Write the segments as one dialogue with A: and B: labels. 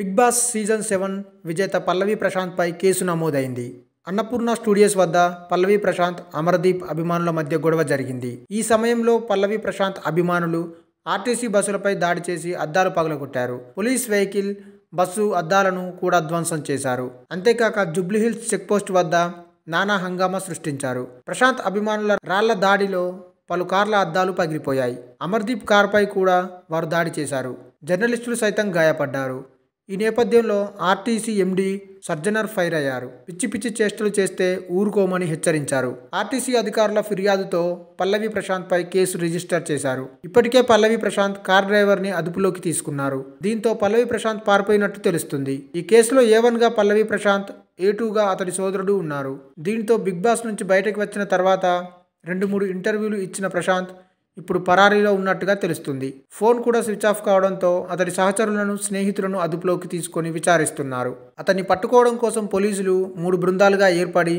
A: big boss season seven విజేత పల్లవి ప్రశాంత్పై case నమోదైంది Annapurna studios వద్ద పల్లవి ప్రశాంత్ అమర్దీప్ అభిమానుల మధ్య గొడవ జరిగింది ఈ సమయంలో పల్లవి ప్రశాంత్ అభిమానులు ఆర్టీసీ బస్సులపై దాడి చేసి అద్దాలు పగలగొట్టారు పోలీస్ వెహికల్ బస్సు అద్దాలను కూడా ధ్వంసం చేశారు అంతేకాక జుబ్లీహిల్స్ చెక్పోస్ట్ వద్ద నానా హంగామా సృష్టించారు ప్రశాంత్ అభిమానుల రాళ్ల దాడిలో పలు కార్ల అద్దాలు పగిలిపోయాయి అమర్దీప్ కార్పై కూడా వారు దాడి చేశారు జర్నలిస్టులు సైతం గాయపడ్డారు ఈ నేపథ్యంలో ఆర్టీసీ ఎండీ సర్జనర్ ఫైర్ అయ్యారు పిచ్చి పిచ్చి చేష్టలు చేస్తే ఊరుకోమని హెచ్చరించారు ఆర్టీసీ అధికారుల ఫిర్యాదుతో పల్లవి ప్రశాంత్ పై కేసు రిజిస్టర్ చేశారు ఇప్పటికే పల్లవి ప్రశాంత్ కార్ డ్రైవర్ ని అదుపులోకి తీసుకున్నారు దీంతో పల్లవి ప్రశాంత్ పారిపోయినట్టు తెలుస్తుంది ఈ కేసులో ఏ వన్ గా పల్లవి ప్రశాంత్ ఏ టూగా అతడి సోదరుడు ఉన్నారు దీంతో బిగ్ బాస్ నుంచి బయటకు వచ్చిన తర్వాత రెండు మూడు ఇంటర్వ్యూలు ఇచ్చిన ప్రశాంత్ ఇప్పుడు పరారీలో ఉన్నట్టుగా తెలుస్తుంది ఫోన్ కూడా స్విచ్ ఆఫ్ కావడంతో అతడి సహచరులను స్నేహితులను అదుపులోకి తీసుకొని విచారిస్తున్నారు అతన్ని పట్టుకోవడం కోసం పోలీసులు మూడు బృందాలుగా ఏర్పడి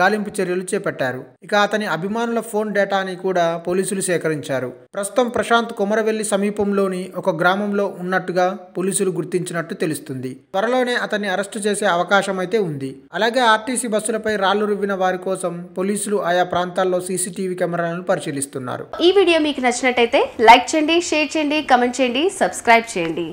A: గాలింపు చర్యలు చేపట్టారు ఇక అతని అభిమానుల ఫోన్ డేటాని కూడా పోలీసులు సేకరించారు ప్రస్తుతం ప్రశాంత్ కొమరవెల్లి సమీపంలోని ఒక గ్రామంలో ఉన్నట్టుగా పోలీసులు గుర్తించినట్టు తెలుస్తుంది త్వరలోనే అతన్ని అరెస్టు చేసే అవకాశం అయితే ఉంది అలాగే ఆర్టీసీ బస్సులపై రాళ్లు రువ్విన వారి కోసం పోలీసులు ఆయా ప్రాంతాల్లో సీసీటీవీ కెమెరాలను పరిశీలిస్తున్నారు ఈ వీడియో మీకు నచ్చినట్టయితే లైక్ చేయండి షేర్ చేయండి కమెంట్ చేయండి సబ్స్క్రైబ్ చేయండి